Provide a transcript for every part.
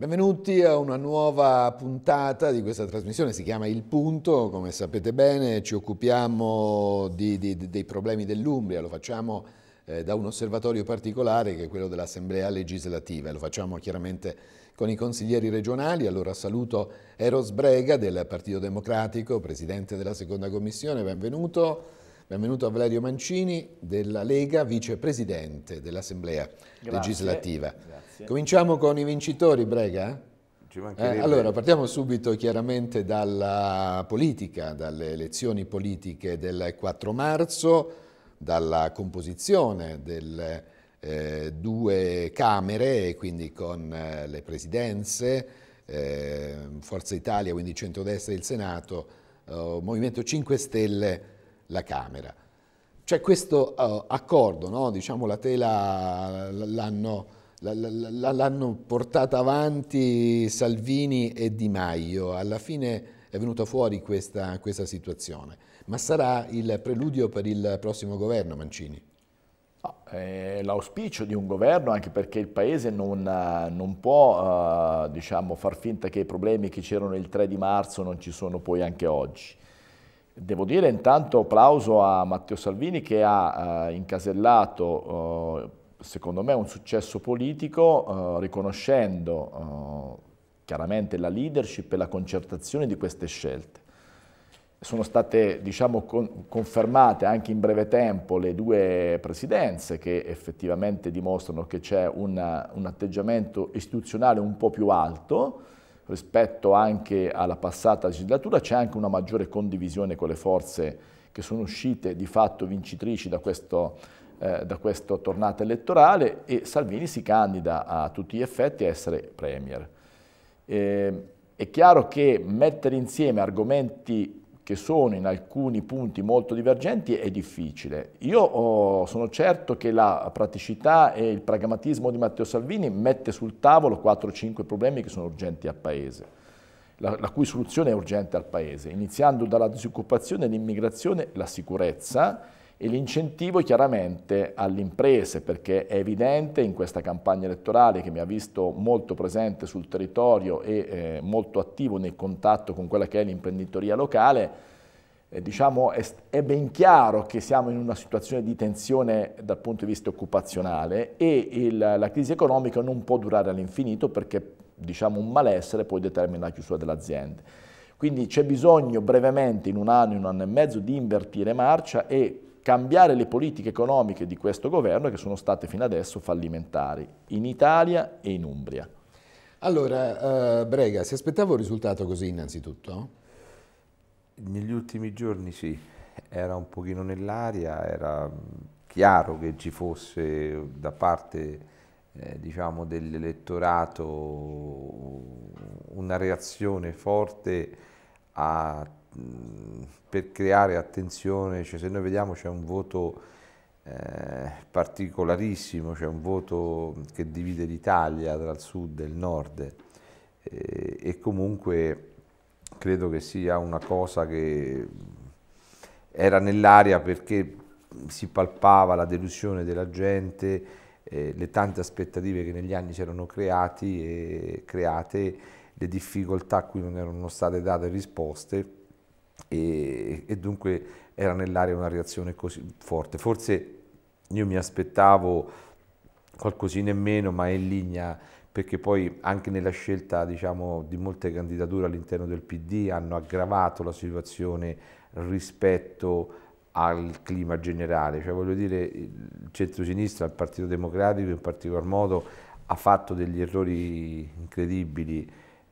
Benvenuti a una nuova puntata di questa trasmissione, si chiama Il Punto, come sapete bene ci occupiamo di, di, dei problemi dell'Umbria, lo facciamo eh, da un osservatorio particolare che è quello dell'Assemblea legislativa, lo facciamo chiaramente con i consiglieri regionali, allora saluto Eros Brega del Partito Democratico, Presidente della Seconda Commissione, benvenuto. Benvenuto a Valerio Mancini della Lega, vicepresidente dell'Assemblea legislativa. Grazie. Cominciamo con i vincitori, Brega. Eh, allora, partiamo subito chiaramente dalla politica, dalle elezioni politiche del 4 marzo, dalla composizione del eh, due camere, quindi con eh, le presidenze, eh, Forza Italia, quindi centrodestra e il Senato, eh, Movimento 5 Stelle la Camera. C'è cioè, questo uh, accordo, no? diciamo la tela l'hanno portata avanti Salvini e Di Maio, alla fine è venuta fuori questa, questa, situazione. Ma sarà il preludio per il prossimo governo, Mancini? No, ah, l'auspicio di un governo, anche perché il Paese non, non può eh, diciamo, far finta che i problemi che c'erano il 3 di marzo non ci sono poi anche oggi. Devo dire intanto plauso a Matteo Salvini che ha eh, incasellato, eh, secondo me, un successo politico eh, riconoscendo eh, chiaramente la leadership e la concertazione di queste scelte. Sono state diciamo, con confermate anche in breve tempo le due presidenze che effettivamente dimostrano che c'è un atteggiamento istituzionale un po' più alto, rispetto anche alla passata legislatura, c'è anche una maggiore condivisione con le forze che sono uscite di fatto vincitrici da questo, eh, da questa tornata elettorale e Salvini si candida a tutti gli effetti a essere Premier. Eh, è chiaro che mettere insieme argomenti che sono in alcuni punti molto divergenti è difficile. Io oh, sono certo che la praticità e il pragmatismo di Matteo Salvini mette sul tavolo 4-5 problemi che sono urgenti al Paese, la, la cui soluzione è urgente al Paese, iniziando dalla disoccupazione, l'immigrazione, la sicurezza, e l'incentivo chiaramente alle imprese, perché è evidente in questa campagna elettorale che mi ha visto molto presente sul territorio e eh, molto attivo nel contatto con quella che è l'imprenditoria locale, eh, diciamo è, è, ben chiaro che siamo in una situazione di tensione dal punto di vista occupazionale e il, la crisi economica non può durare all'infinito perché diciamo, un malessere poi determina la chiusura dell'azienda. Quindi c'è bisogno brevemente in un anno, in un anno e mezzo di invertire marcia e cambiare le politiche economiche di questo governo che sono state fino adesso fallimentari in Italia e in Umbria. Allora, eh, Brega, si aspettava un risultato così innanzitutto? Negli ultimi giorni sì, era un pochino nell'aria, era mm, chiaro che ci fosse da parte eh, diciamo, dell'elettorato una reazione forte a Mm, per creare attenzione, cioè se noi vediamo c'è un voto eh, particolarissimo, c'è un voto che divide l'Italia tra il sud e il nord eh, e comunque credo che sia una cosa che era nell'aria perché si palpava la delusione della gente, eh, le tante aspettative che negli anni si erano creati e create, le difficoltà a cui non erano state date risposte e, e dunque era nell'aria una reazione così forte. Forse io mi aspettavo qualcosina in meno, ma è in linea perché poi anche nella scelta diciamo, di molte candidature all'interno del PD hanno aggravato la situazione rispetto al clima generale. Cioè, voglio dire, il centro-sinistra, il Partito Democratico in particolar modo, ha fatto degli errori incredibili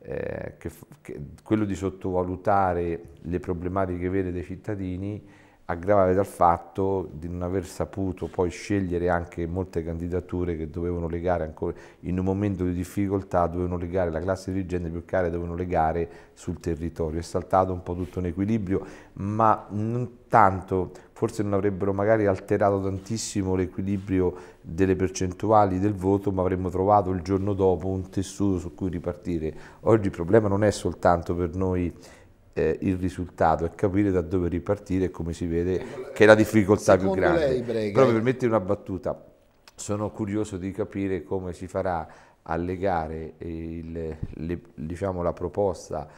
eh, che, che quello di sottovalutare le problematiche vere dei cittadini aggravate dal fatto di non aver saputo poi scegliere anche molte candidature che dovevano legare ancora in un momento di difficoltà dovevano legare la classe dirigente più cara dovevano legare sul territorio è saltato un po' tutto in equilibrio ma non tanto forse non avrebbero magari alterato tantissimo l'equilibrio delle percentuali del voto ma avremmo trovato il giorno dopo un tessuto su cui ripartire oggi il problema non è soltanto per noi eh, il risultato e capire da dove ripartire come si vede che è la difficoltà più grande. Lei, Brega, Però mi eh? permette una battuta, sono curioso di capire come si farà a legare il, le, diciamo, la proposta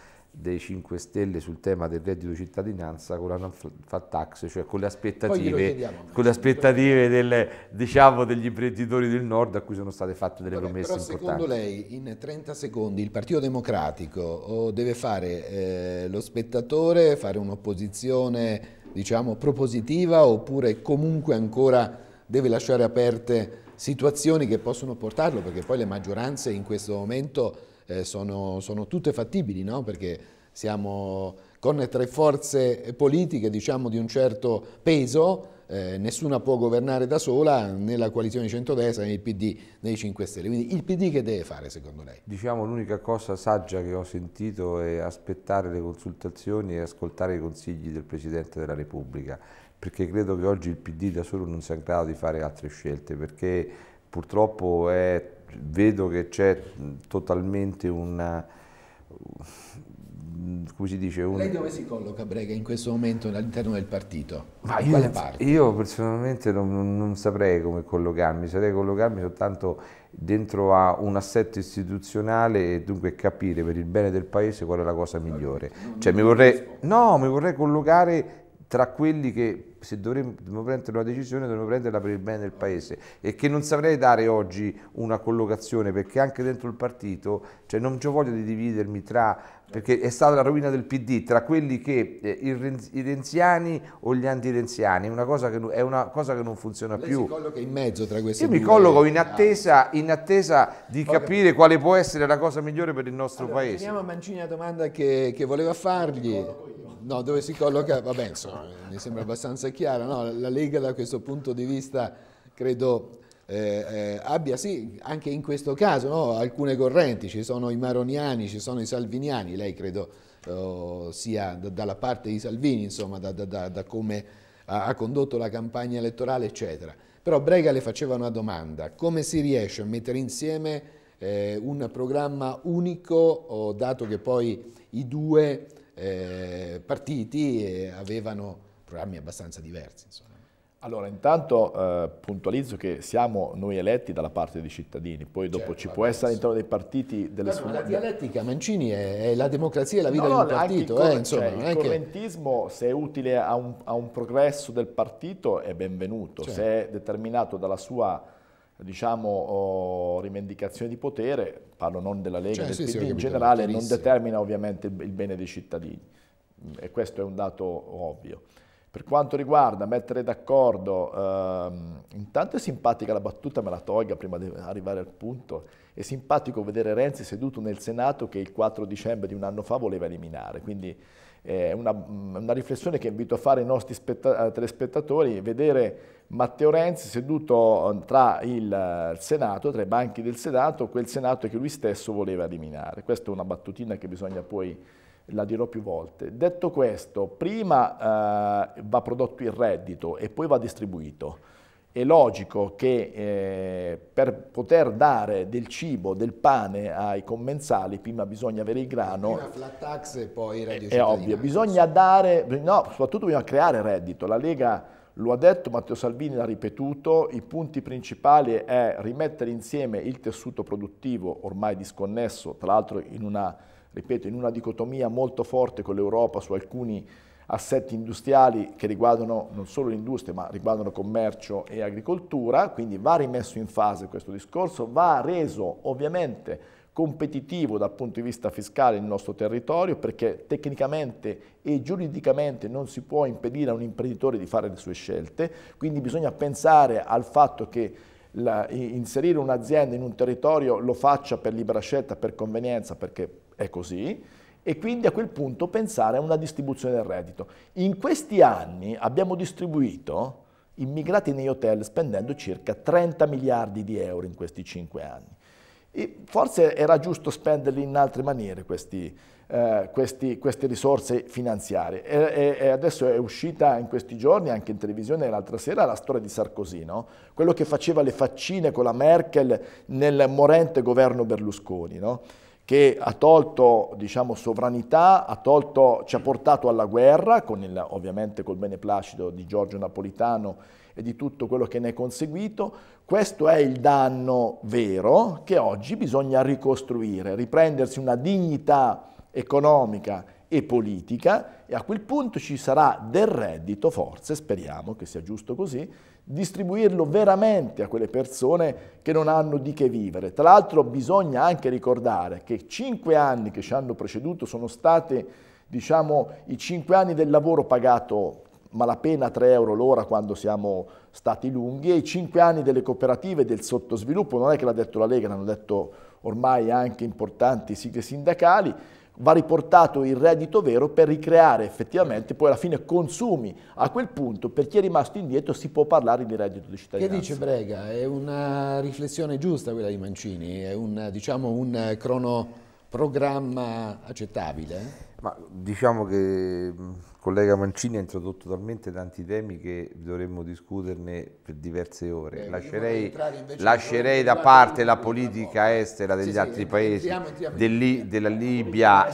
dei 5 Stelle sul tema del reddito cittadinanza con la non fat tax, cioè con le aspettative, con le aspettative delle, diciamo, degli imprenditori del nord a cui sono state fatte delle Vabbè, promesse però importanti. Secondo lei in 30 secondi il Partito Democratico deve fare eh, lo spettatore, fare un'opposizione diciamo, propositiva oppure comunque ancora deve lasciare aperte situazioni che possono portarlo perché poi le maggioranze in questo momento eh, sono, sono, tutte fattibili, no? perché siamo con tre forze politiche diciamo, di un certo peso, eh, nessuna può governare da sola nella coalizione di centrodestra, nel PD, nei 5 Stelle. Quindi il PD che deve fare secondo lei? Diciamo l'unica cosa saggia che ho sentito è aspettare le consultazioni e ascoltare i consigli del Presidente della Repubblica, perché credo che oggi il PD da solo non sia in grado di fare altre scelte, perché purtroppo è vedo che c'è totalmente una... Come si dice? Un... Lei dove si colloca Brega in questo momento all'interno del partito? Ma io, io, personalmente non, non, saprei come collocarmi, saprei collocarmi soltanto dentro a un assetto istituzionale e dunque capire per il bene del paese qual è la cosa migliore. Cioè, mi vorrei... no, mi vorrei collocare tra quelli che se dovremmo, prendere una decisione dovremmo prenderla per il bene del paese e che non saprei dare oggi una collocazione perché anche dentro il partito cioè non ho voglia di dividermi tra perché è stata la rovina del PD tra quelli che eh, i renziani o gli anti è una cosa che, una cosa che non funziona Lei più. si colloca in mezzo tra questi Io mi colloco in attesa, in attesa di Poi capire capito. quale può essere la cosa migliore per il nostro allora, paese. andiamo a Mancini la domanda che, che voleva fargli no, dove si colloca, vabbè, insomma, mi sembra abbastanza chiaro, no? la Lega da questo punto di vista credo eh, eh, abbia, sì, anche in questo caso, no? alcune correnti, ci sono i maroniani, ci sono i salviniani, lei credo oh, sia da, dalla parte di Salvini, insomma, da, da, da come ha, ha condotto la campagna elettorale, eccetera. Però Brega le faceva una domanda, come si riesce a mettere insieme eh, un programma unico, dato che poi i due eh, partiti e avevano programmi abbastanza diversi. Insomma. Allora, intanto eh, puntualizzo che siamo noi eletti dalla parte dei cittadini, poi dopo certo, ci può essere all'interno dei partiti delle sue... La dialettica Mancini è, è, la democrazia e la vita no, un del partito. Anche il, eh, insomma, cioè, il correntismo, se è utile a un, a un, progresso del partito, è benvenuto, certo. se è determinato dalla sua diciamo, oh, rivendicazione di potere, parlo non della Lega, cioè, del sì, PD in generale, non determina ovviamente il, il bene dei cittadini mm, e questo è un dato ovvio. Per quanto riguarda mettere d'accordo, ehm, intanto è simpatica la battuta, me la tolga prima di arrivare al punto, è simpatico vedere Renzi seduto nel Senato che il 4 dicembre di un anno fa voleva eliminare, quindi è una, una, riflessione che invito a fare i nostri eh, telespettatori, vedere Matteo Renzi seduto eh, tra il Senato, tra i banchi del Senato, quel Senato che lui stesso voleva eliminare. Questa è una battutina che bisogna poi, la dirò più volte. Detto questo, prima eh, va prodotto il reddito e poi va distribuito è logico che eh, per poter dare del cibo, del pane ai commensali, prima bisogna avere il grano. Prima flat tax e poi reddito. È, è ovvio, ecco. bisogna dare, no, soprattutto bisogna creare reddito. La Lega lo ha detto, Matteo Salvini l'ha ripetuto, i punti principali è rimettere insieme il tessuto produttivo ormai disconnesso, tra l'altro in una, ripeto, in una dicotomia molto forte con l'Europa su alcuni assetti industriali che riguardano non solo l'industria ma riguardano commercio e agricoltura, quindi va rimesso in fase questo discorso, va reso ovviamente competitivo dal punto di vista fiscale il nostro territorio perché tecnicamente e giuridicamente non si può impedire a un imprenditore di fare le sue scelte, quindi bisogna pensare al fatto che la, inserire un'azienda in un territorio lo faccia per libera scelta, per convenienza, perché è così, e quindi a quel punto pensare a una distribuzione del reddito. In questi anni abbiamo distribuito immigrati nei hotel spendendo circa 30 miliardi di euro in questi 5 anni. E forse era giusto spenderli in altre maniere questi, eh, questi, queste risorse finanziarie. E, e, adesso è uscita in questi giorni, anche in televisione l'altra sera, la storia di Sarkozy, no? quello che faceva le faccine con la Merkel nel morente governo Berlusconi. No? che ha tolto diciamo, sovranità, ha tolto, ci ha portato alla guerra, il, ovviamente col beneplacito di Giorgio Napolitano e di tutto quello che ne è conseguito. Questo è il danno vero che oggi bisogna ricostruire, riprendersi una dignità economica e politica e a quel punto ci sarà del reddito, forse, speriamo che sia giusto così, distribuirlo veramente a quelle persone che non hanno di che vivere. Tra l'altro bisogna anche ricordare che cinque anni che ci hanno preceduto sono stati diciamo, i cinque anni del lavoro pagato malapena 3 euro l'ora quando siamo stati lunghi e i cinque anni delle cooperative del sottosviluppo, non è che l'ha detto la Lega, l'hanno detto ormai anche importanti sigle sindacali, va riportato il reddito vero per ricreare effettivamente poi alla fine consumi. A quel punto per chi è rimasto indietro si può parlare di reddito di cittadinanza. Che dice Brega? È una riflessione giusta quella di Mancini, è un, diciamo, un crono programma accettabile? Ma diciamo che il mm, collega Mancini ha introdotto talmente tanti temi che dovremmo discuterne per diverse ore. Beh, lascerei, lascerei da parte la politica estera degli sì, altri paesi, entriamo, entriamo, della Libia,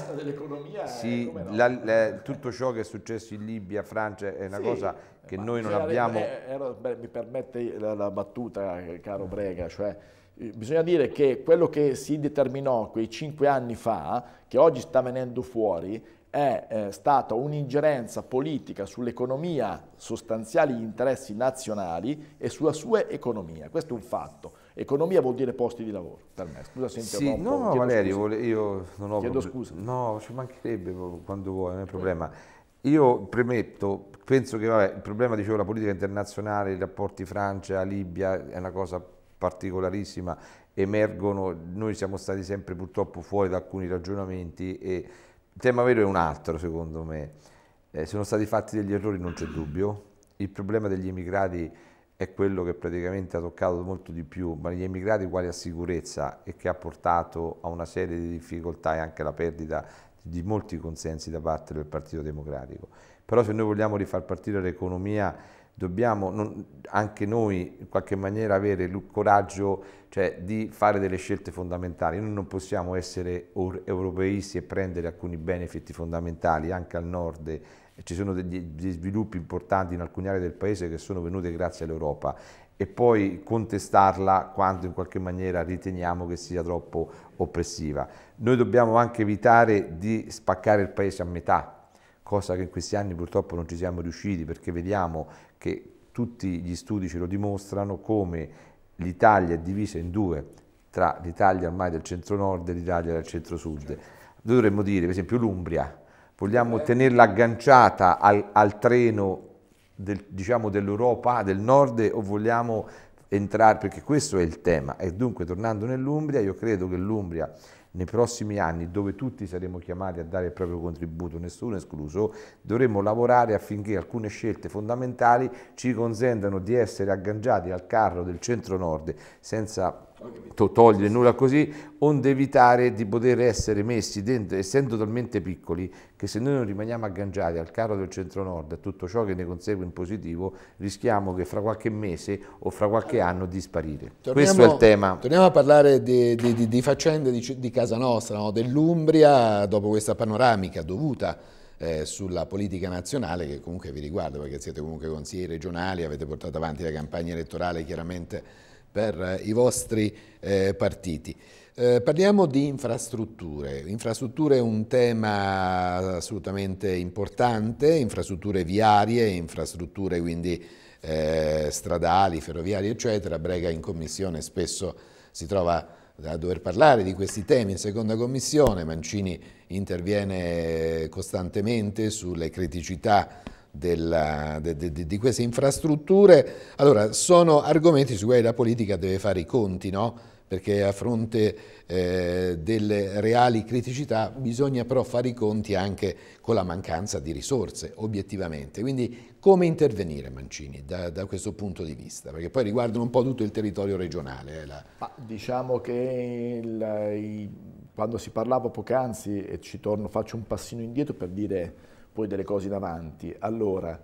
sì, no? la, la, tutto ciò che è successo in Libia, Francia, è una cosa che noi non abbiamo... Era, eh, eh, era, mi permette la, la battuta, eh, caro Brega, cioè eh, bisogna dire che quello che si determinò quei cinque anni fa, che oggi sta venendo fuori, è eh, stata un'ingerenza politica sull'economia sostanziale di interessi nazionali e sulla sua economia. Questo è un fatto. Economia vuol dire posti di lavoro, per me. Scusa se interrompo. Sì, no, Chiedo Valerio, vole... io non ho... Chiedo scusa. No, ci mancherebbe quando vuoi, non è un problema. Io premetto, penso che vabbè, il problema, dicevo, la politica internazionale, i rapporti Francia-Libia è una cosa particolarissima, emergono, noi siamo stati sempre purtroppo fuori da alcuni ragionamenti e il tema vero è un altro secondo me. Eh, sono stati fatti degli errori, non c'è dubbio. Il problema degli immigrati è quello che praticamente ha toccato molto di più, ma gli immigrati quali a sicurezza e che ha portato a una serie di difficoltà e anche alla perdita di molti consensi da parte del Partito Democratico. Però se noi vogliamo rifar partire l'economia dobbiamo non, anche noi in qualche maniera avere il coraggio cioè, di fare delle scelte fondamentali. Noi non possiamo essere europeisti e prendere alcuni benefit fondamentali anche al nord. Ci sono degli, degli sviluppi importanti in alcune aree del paese che sono venute grazie all'Europa e poi contestarla quando in qualche maniera riteniamo che sia troppo oppressiva. Noi dobbiamo anche evitare di spaccare il paese a metà, cosa che in questi anni purtroppo non ci siamo riusciti perché vediamo che tutti gli studi ce lo dimostrano come l'Italia è divisa in due, tra l'Italia ormai del centro-nord e l'Italia del centro-sud. Noi dovremmo dire, per esempio, l'Umbria, vogliamo tenerla agganciata al, al treno del, diciamo, dell'Europa del nord o vogliamo entrare, perché questo è il tema. E dunque, tornando nell'Umbria, io credo che l'Umbria nei prossimi anni, dove tutti saremo chiamati a dare il proprio contributo, nessuno escluso, dovremo lavorare affinché alcune scelte fondamentali ci consentano di essere agganciati al carro del centro-nord senza toglie nulla così, onde evitare di poter essere messi dentro, essendo talmente piccoli, che se noi non rimaniamo agganciati al carro del centro-nord, a tutto ciò che ne consegue in positivo, rischiamo che fra qualche mese o fra qualche anno di sparire. Torniamo, Questo è il tema. Torniamo a parlare di, di, di faccende di, di, casa nostra, no? dell'Umbria, dopo questa panoramica dovuta eh, sulla politica nazionale che comunque vi riguarda perché siete comunque consiglieri regionali, avete portato avanti la campagna elettorale chiaramente per eh, i vostri eh, partiti. Eh, parliamo di infrastrutture. Infrastrutture è un tema assolutamente importante, infrastrutture viarie, infrastrutture quindi eh, stradali, ferroviarie, eccetera. Brega in commissione spesso si trova a dover parlare di questi temi in seconda commissione, Mancini interviene costantemente sulle criticità della, de, de, de, di queste infrastrutture. Allora, sono argomenti su cui la politica deve fare i conti, no? perché a fronte eh, delle reali criticità bisogna però fare i conti anche con la mancanza di risorse, obiettivamente. Quindi come intervenire Mancini da, da questo punto di vista? Perché poi riguardano un po' tutto il territorio regionale. Eh, la... diciamo che il, il, quando si parlava poc'anzi, e ci torno, faccio un passino indietro per dire poi delle cose in avanti. Allora,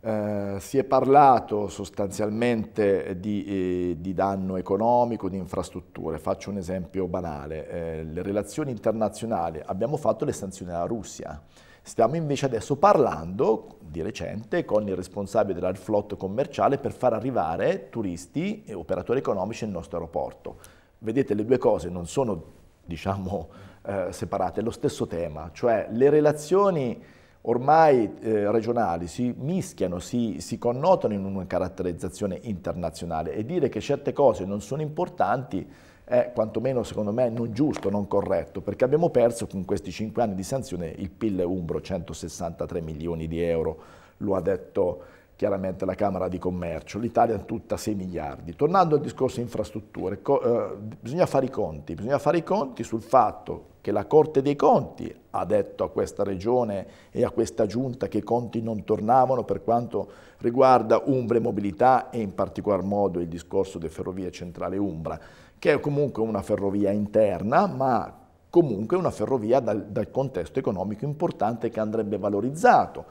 eh, si è parlato sostanzialmente di, eh, di, danno economico, di infrastrutture. Faccio un esempio banale. Eh, le relazioni internazionali, abbiamo fatto le sanzioni alla Russia. Stiamo invece adesso parlando, di recente, con il responsabile della flotta commerciale per far arrivare turisti e operatori economici nel nostro aeroporto. Vedete, le due cose non sono, diciamo, eh, separate, è lo stesso tema, cioè le relazioni ormai eh, regionali si mischiano, si, si connotano in una caratterizzazione internazionale e dire che certe cose non sono importanti è quantomeno secondo me non giusto, non corretto, perché abbiamo perso con questi cinque anni di sanzione il PIL umbro, 163 milioni di euro, lo ha detto chiaramente la Camera di Commercio, l'Italia tutta 6 miliardi. Tornando al discorso infrastrutture, eh, bisogna fare i conti, bisogna fare i conti sul fatto che la Corte dei Conti ha detto a questa regione e a questa giunta che i conti non tornavano per quanto riguarda Umbra e mobilità e in particolar modo il discorso delle Ferrovia centrale Umbra, che è comunque una ferrovia interna ma comunque una ferrovia dal, dal contesto economico importante che andrebbe valorizzato.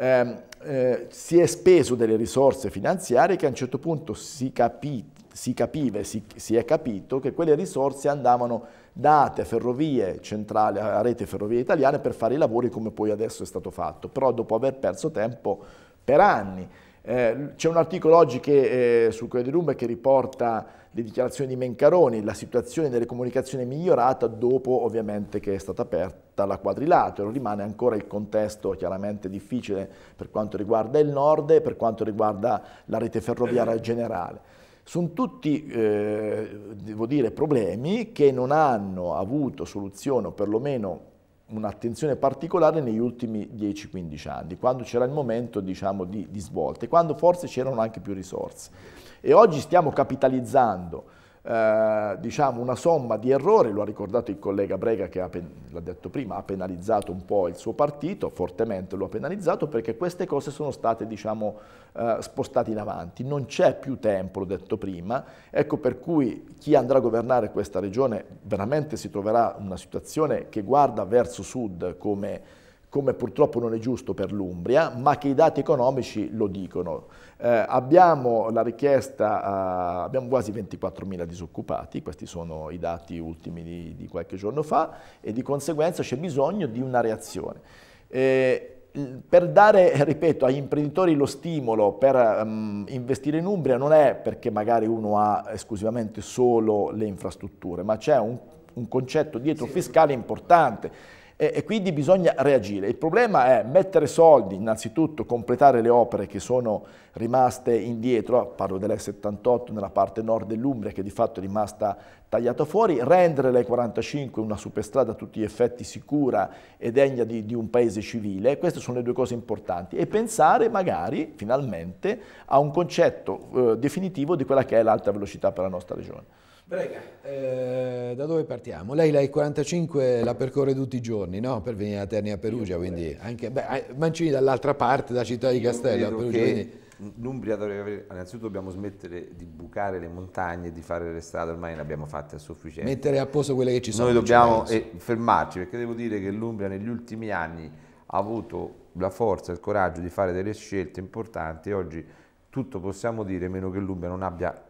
Eh, eh, si è speso delle risorse finanziarie che a un certo punto si, capi, si capiva e si, si è capito che quelle risorse andavano date a ferrovie centrali, a rete ferrovie italiane per fare i lavori come poi adesso è stato fatto, però dopo aver perso tempo per anni. Eh, c'è un articolo oggi che, eh, sul Corriere di Rumba che riporta le dichiarazioni di Mencaroni, la situazione delle comunicazioni è migliorata dopo ovviamente che è stata aperta la quadrilatero, rimane ancora il contesto chiaramente difficile per quanto riguarda il nord e per quanto riguarda la rete ferroviaria generale. Sono tutti, eh, devo dire, problemi che non hanno avuto soluzione o perlomeno un'attenzione particolare negli ultimi 10-15 anni, quando c'era il momento diciamo, di, di svolta e quando forse c'erano anche più risorse. E oggi stiamo capitalizzando eh, diciamo una somma di errori, lo ha ricordato il collega Brega che l'ha detto prima, ha penalizzato un po' il suo partito, fortemente lo ha penalizzato perché queste cose sono state diciamo, eh, spostate in avanti, non c'è più tempo, l'ho detto prima, ecco per cui chi andrà a governare questa regione veramente si troverà in una situazione che guarda verso sud come come purtroppo non è giusto per l'Umbria, ma che i dati economici lo dicono. Eh, abbiamo la richiesta, eh, abbiamo quasi 24.000 disoccupati, questi sono i dati ultimi di, di, qualche giorno fa e di conseguenza c'è bisogno di una reazione. Eh, per dare, ripeto, agli imprenditori lo stimolo per um, investire in Umbria non è perché magari uno ha esclusivamente solo le infrastrutture, ma c'è un, un concetto dietro fiscale importante e, e quindi bisogna reagire. Il problema è mettere soldi, innanzitutto completare le opere che sono rimaste indietro, parlo delle 78 nella parte nord dell'Umbria che di fatto è rimasta tagliata fuori, rendere le 45 una superstrada a tutti gli effetti sicura e degna di, di, un paese civile, queste sono le due cose importanti, e pensare magari finalmente a un concetto eh, definitivo di quella che è l'alta velocità per la nostra regione. Prega, eh, da dove partiamo? Lei la I45 la percorre tutti i giorni, no? Per venire da Terni a Perugia, quindi anche, beh, Mancini dall'altra parte, da Città di Castello a Perugia. Quindi... L'Umbria dovrebbe avere, innanzitutto dobbiamo smettere di bucare le montagne, di fare le strade, ormai ne abbiamo fatte a sufficienza. Mettere a posto quelle che ci sono. Noi dobbiamo eh, fermarci, perché devo dire che l'Umbria negli ultimi anni ha avuto la forza e il coraggio di fare delle scelte importanti e oggi tutto possiamo dire, meno che l'Umbria non abbia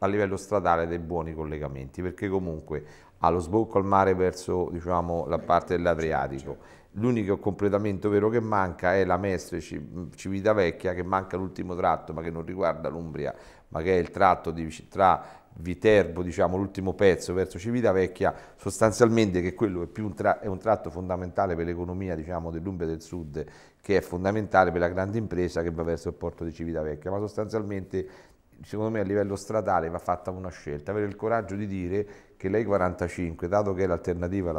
a livello stradale dei buoni collegamenti, perché comunque ha lo sbocco al mare verso diciamo, la parte dell'Adriatico. L'unico completamento vero che manca è la Mestre Civitavecchia, che manca l'ultimo tratto, ma che non riguarda l'Umbria, ma che è il tratto di, tra Viterbo, diciamo, l'ultimo pezzo verso Civitavecchia, sostanzialmente che quello è, un, tra, è un, tratto fondamentale per l'economia diciamo, dell'Umbria del Sud, che è fondamentale per la grande impresa che va verso il porto di Civitavecchia, ma sostanzialmente secondo me a livello stradale va fatta una scelta, avere il coraggio di dire che lei 45, dato che è l'alternativa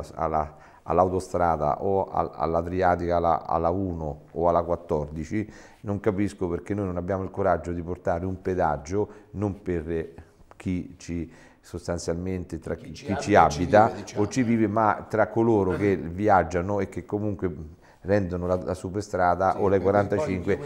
all'autostrada o all all'Adriatica alla, alla, 1 o alla 14, non capisco perché noi non abbiamo il coraggio di portare un pedaggio non per eh, chi ci sostanzialmente tra chi, chi, ci, chi abita, ci abita diciamo. o ci vive, ma tra coloro eh. che viaggiano e che comunque rendono la, la superstrada sì, o le 45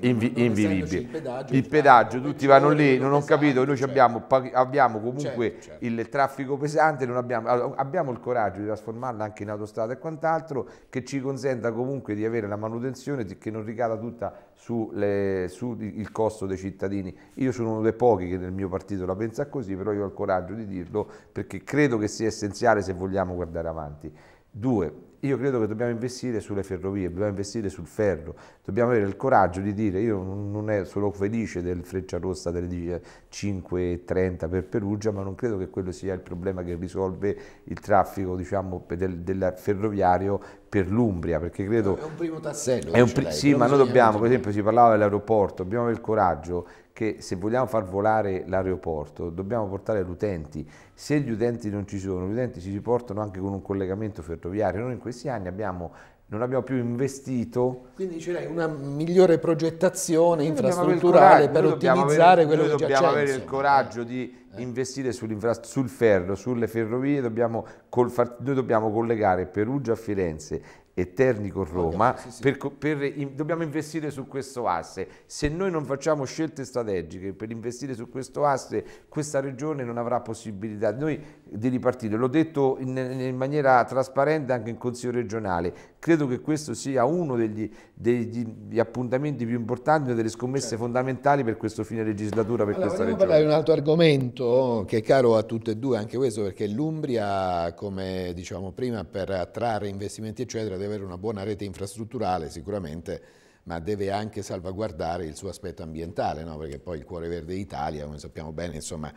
invivibili. Il pedaggio, il diciamo, pedaggio tutti vanno lì, non ho capito, noi certo. abbiamo, abbiamo, comunque certo, certo. il traffico pesante, abbiamo, abbiamo, il coraggio di trasformarla anche in autostrada e quant'altro che ci consenta comunque di avere la manutenzione che non ricada tutta sul su costo dei cittadini. Io sono uno dei pochi che nel mio partito la pensa così, però io ho il coraggio di dirlo perché credo che sia essenziale se vogliamo guardare avanti. Due, io credo che dobbiamo investire sulle ferrovie, dobbiamo investire sul ferro, dobbiamo avere il coraggio di dire io non sono felice del Freccia Rossa delle 5.30 eh, per Perugia, ma non credo che quello sia il problema che risolve il traffico diciamo, del, del ferroviario per l'Umbria, perché credo... È un primo tassello. Un pri sì, ma noi dobbiamo, per esempio, si parlava dell'aeroporto, dobbiamo avere il coraggio che se vogliamo far volare l'aeroporto dobbiamo portare gli utenti, se gli utenti non ci sono, gli utenti ci si portano anche con un collegamento ferroviario, noi in questi anni abbiamo non abbiamo più investito. Quindi ce una migliore progettazione noi infrastrutturale per ottimizzare avere, quello che già c'è. Dobbiamo avere il coraggio di eh. investire sul ferro, sulle ferrovie, dobbiamo col, noi dobbiamo collegare Perugia a Firenze e con Roma, sì, sì. Per, per, in, dobbiamo investire su questo asse. Se noi non facciamo scelte strategiche per investire su questo asse, questa regione non avrà possibilità noi, di ripartire. L'ho detto in, in, maniera trasparente anche in Consiglio regionale. Credo che questo sia uno degli, degli, degli appuntamenti più importanti, una delle scommesse certo. fondamentali per questo fine legislatura, per allora, questa regione. parlare di un altro argomento che è caro a tutte e due, anche questo perché l'Umbria, come diciamo prima, per attrarre investimenti eccetera, deve avere una buona rete infrastrutturale sicuramente, ma deve anche salvaguardare il suo aspetto ambientale, no? perché poi il cuore verde Italia, come sappiamo bene, insomma,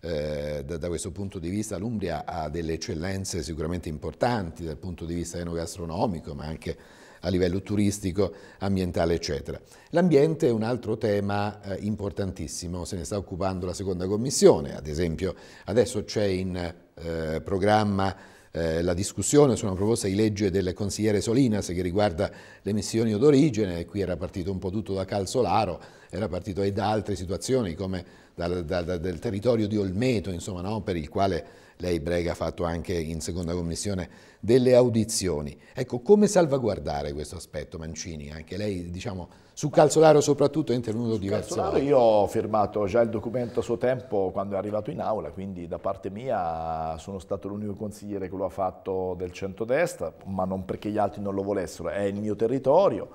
eh, da, da, questo punto di vista l'Umbria ha delle eccellenze sicuramente importanti dal punto di vista enogastronomico, ma anche a livello turistico, ambientale, eccetera. L'ambiente è un altro tema eh, importantissimo, se ne sta occupando la seconda commissione, ad esempio adesso c'è in eh, programma eh, la discussione su una proposta di legge del consigliere Solinas che riguarda le missioni d'origine, qui era partito un po' tutto da Calzolaro, era partito e da altre situazioni come dal, da, da, del territorio di Olmeto, insomma, no? per il quale lei Brega ha fatto anche in seconda commissione delle audizioni. Ecco, come salvaguardare questo aspetto Mancini? Anche lei, diciamo, su Calzolaro soprattutto è intervenuto diverso. Calzolaro volte. Io ho firmato già il documento a suo tempo quando è arrivato in aula, quindi da parte mia sono stato l'unico consigliere che lo ha fatto del centrodestra, ma non perché gli altri non lo volessero, è il mio territorio,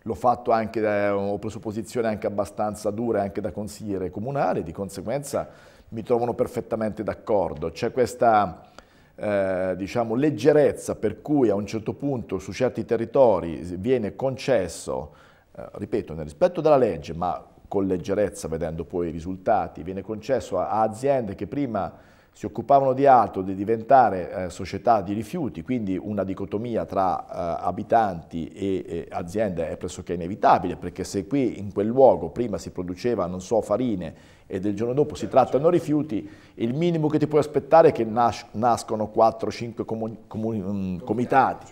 l'ho fatto anche, eh, ho preso posizioni anche abbastanza dure anche da consigliere comunale, di conseguenza mi trovano perfettamente d'accordo. C'è questa... Eh, diciamo, leggerezza per cui a un certo punto su certi territori viene concesso eh, ripeto, nel rispetto della legge, ma con leggerezza vedendo poi i risultati, viene concesso a, a aziende che prima si occupavano di altro, di diventare eh, società di rifiuti, quindi una dicotomia tra eh, abitanti e, e, aziende è pressoché inevitabile, perché se qui in quel luogo prima si produceva, non so, farine e del giorno dopo si trattano certo. rifiuti, il minimo che ti puoi aspettare è che nas nascono 4-5 comu comu mm, comitati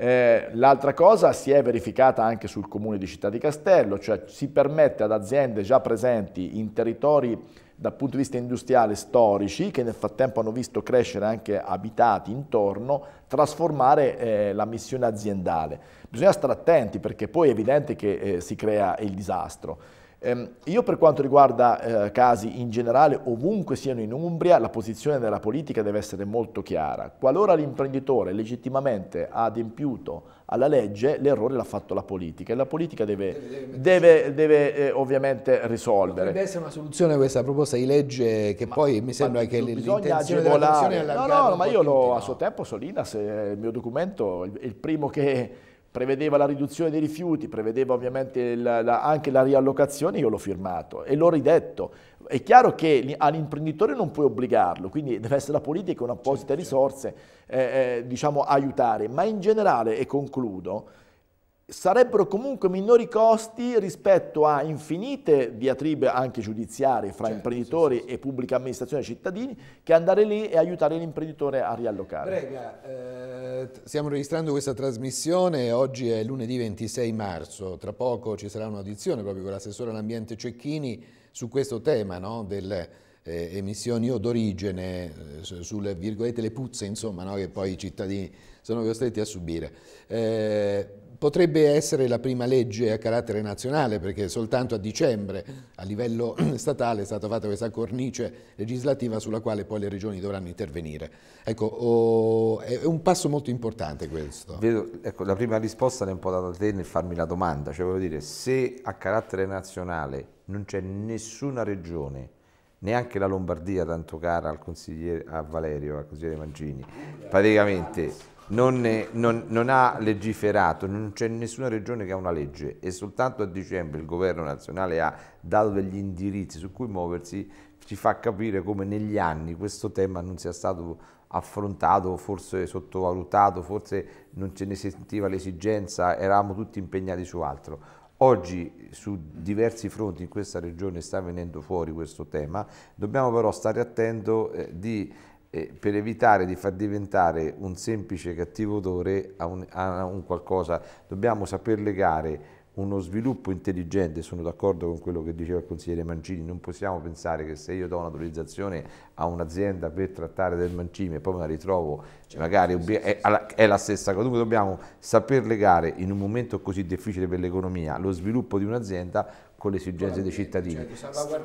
eh, l'altra cosa si è verificata anche sul comune di Città di Castello, cioè si permette ad aziende già presenti in territori dal punto di vista industriale storici, che nel frattempo hanno visto crescere anche abitati intorno, trasformare eh, la missione aziendale. Bisogna stare attenti perché poi è evidente che eh, si crea il disastro. Ehm, io per quanto riguarda eh, casi in generale, ovunque siano in Umbria, la posizione della politica deve essere molto chiara. Qualora l'imprenditore legittimamente ha adempiuto alla legge, l'errore l'ha fatto la politica e la politica deve, deve, deve, eh, ovviamente risolvere. Deve essere una soluzione questa proposta di legge che ma, poi mi sembra che l'intenzione della Commissione è No, no, ma io lo, a suo tempo Solinas, eh, il mio documento, il, il primo che prevedeva la riduzione dei rifiuti, prevedeva ovviamente la, la, anche la riallocazione, io l'ho firmato e l'ho ridetto. È chiaro che all'imprenditore non puoi obbligarlo, quindi deve essere la politica con apposite certo, risorse Eh, eh, diciamo, aiutare, ma in generale, e concludo, sarebbero comunque minori costi rispetto a infinite diatribe anche giudiziarie fra certo, imprenditori sì, sì. e pubblica amministrazione e cittadini che andare lì e aiutare l'imprenditore a riallocare. Prega, eh, stiamo registrando questa trasmissione, oggi è lunedì 26 marzo, tra poco ci sarà un'audizione proprio con l'assessore all'ambiente Cecchini su questo tema no? del eh, emissioni o d'origine, eh, sulle virgolette le puzze insomma, no? che poi i cittadini sono costretti a subire. Eh, potrebbe essere la prima legge a carattere nazionale perché soltanto a dicembre a livello statale è stata fatta questa cornice legislativa sulla quale poi le regioni dovranno intervenire. Ecco, oh, è un passo molto importante questo. Vedo, ecco, la prima risposta l'hai un po' data a te nel farmi la domanda, cioè voglio dire se a carattere nazionale non c'è nessuna regione neanche la Lombardia tanto cara al consigliere, a Valerio, al consigliere Mangini, praticamente non, è, non, non ha legiferato, non c'è nessuna regione che ha una legge e soltanto a dicembre il governo nazionale ha dato degli indirizzi su cui muoversi, ci fa capire come negli anni questo tema non sia stato affrontato, forse sottovalutato, forse non ce ne sentiva l'esigenza, eravamo tutti impegnati su altro. Oggi su diversi fronti in questa regione sta venendo fuori questo tema, dobbiamo però stare attento eh, di eh, per evitare di far diventare un semplice cattivo odore a un, a un qualcosa. Dobbiamo saper legare uno sviluppo intelligente, sono d'accordo con quello che diceva il consigliere Mancini, non possiamo pensare che se io do un'autorizzazione a un'azienda per trattare del mancino e poi me la ritrovo, cioè, magari È, è, la stessa cosa, dunque dobbiamo saper legare in un momento così difficile per l'economia lo sviluppo di un'azienda con le esigenze dei cittadini. Cioè, cioè Stiamo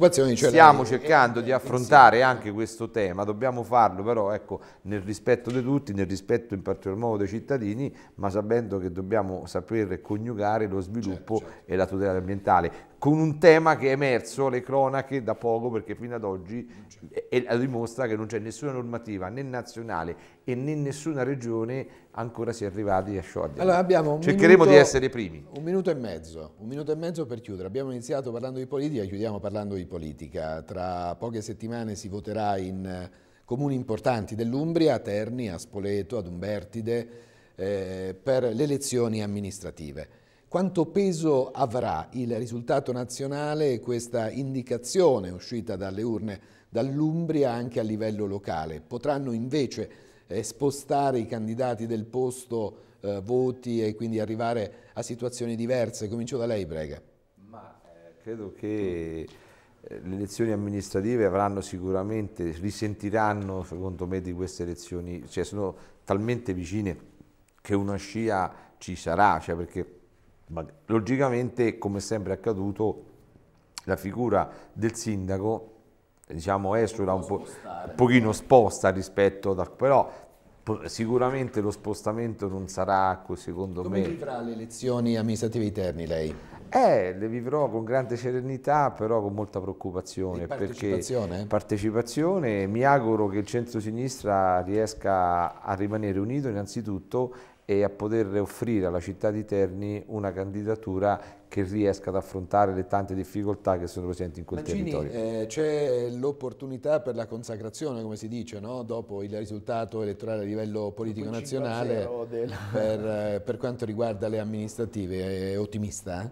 la... Eh, cercando di eh, affrontare anche questo tema, dobbiamo farlo però ecco, nel rispetto di tutti, nel rispetto in particolar modo dei cittadini, ma sapendo che dobbiamo sapere coniugare lo sviluppo certo, certo. e la tutela ambientale con un tema che è emerso alle cronache da poco perché fino ad oggi e, e dimostra che non c'è nessuna normativa né nazionale e né nessuna regione ancora si è arrivati a sciogliere. Allora abbiamo Cercheremo minuto, di essere i primi. Un minuto e mezzo, un minuto e mezzo per chiudere. Abbiamo iniziato parlando di politica, chiudiamo parlando di politica. Tra poche settimane si voterà in eh, comuni importanti dell'Umbria, a Terni, a Spoleto, ad Umbertide, eh, per le elezioni amministrative. Quanto peso avrà il risultato nazionale e questa indicazione uscita dalle urne dall'Umbria anche a livello locale? Potranno invece eh, spostare i candidati del posto eh, voti e quindi arrivare a situazioni diverse? Comincio da lei, Brega. Ma, eh, credo che eh, le elezioni amministrative avranno sicuramente, risentiranno secondo me di queste elezioni, cioè sono talmente vicine che una scia ci sarà, cioè perché ma logicamente, come sempre è accaduto, la figura del sindaco diciamo esula un, po', un pochino sposta rispetto a però sicuramente lo spostamento non sarà secondo Come me Come vivrà le elezioni amministrative interni lei? Eh, le vivrò con grande serenità però con molta preoccupazione e partecipazione? perché partecipazione mi auguro che il centro-sinistra riesca a rimanere unito innanzitutto e a poter offrire alla città di Terni una candidatura che riesca ad affrontare le tante difficoltà che sono presenti in quel Mancini, territorio. Eh, C'è l'opportunità per la consacrazione, come si dice, no? dopo il risultato elettorale a livello politico nazionale del... per, eh, per, quanto riguarda le amministrative. È ottimista?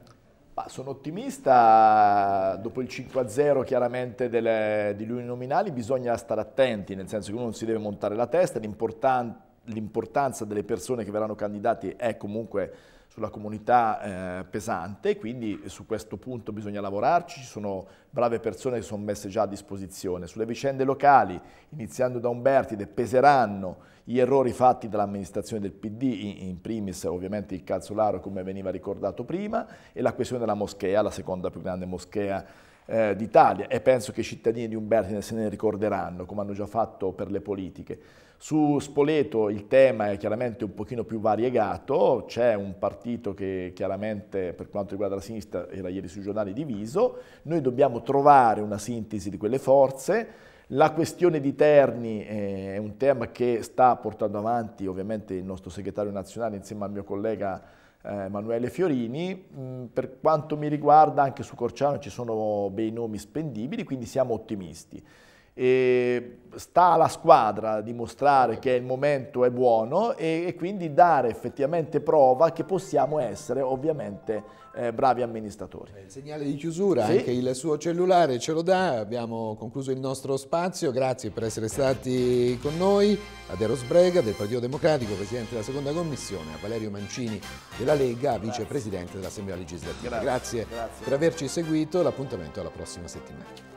Ma sono ottimista, dopo il 5-0 chiaramente delle, di lui nominali bisogna stare attenti, nel senso che uno non si deve montare la testa, l'importante l'importanza delle persone che verranno candidati è comunque sulla comunità eh, pesante, quindi su questo punto bisogna lavorarci, ci sono brave persone che sono messe già a disposizione. Sulle vicende locali, iniziando da Umbertide, peseranno gli errori fatti dall'amministrazione del PD, in, primis ovviamente il calzolaro come veniva ricordato prima, e la questione della moschea, la seconda più grande moschea eh, d'Italia, e penso che i cittadini di Umbertide se ne ricorderanno, come hanno già fatto per le politiche. Su Spoleto il tema è chiaramente un pochino più variegato, c'è un partito che chiaramente per quanto riguarda la sinistra era ieri sui giornali diviso, noi dobbiamo trovare una sintesi di quelle forze, la questione di Terni è un tema che sta portando avanti ovviamente il nostro segretario nazionale insieme al mio collega eh, Emanuele Fiorini, per quanto mi riguarda anche su Corciano ci sono bei nomi spendibili, quindi siamo ottimisti. E sta alla squadra dimostrare che il momento è buono e, e quindi dare effettivamente prova che possiamo essere ovviamente eh, bravi amministratori. Il segnale di chiusura, sì. anche il suo cellulare ce lo dà, abbiamo concluso il nostro spazio, grazie per essere stati con noi, ad Eros Brega del Partito Democratico, Presidente della Seconda Commissione, a Valerio Mancini della Lega, grazie. Vicepresidente dell'Assemblea Legislativa. Grazie, grazie, grazie per averci seguito, l'appuntamento alla prossima settimana.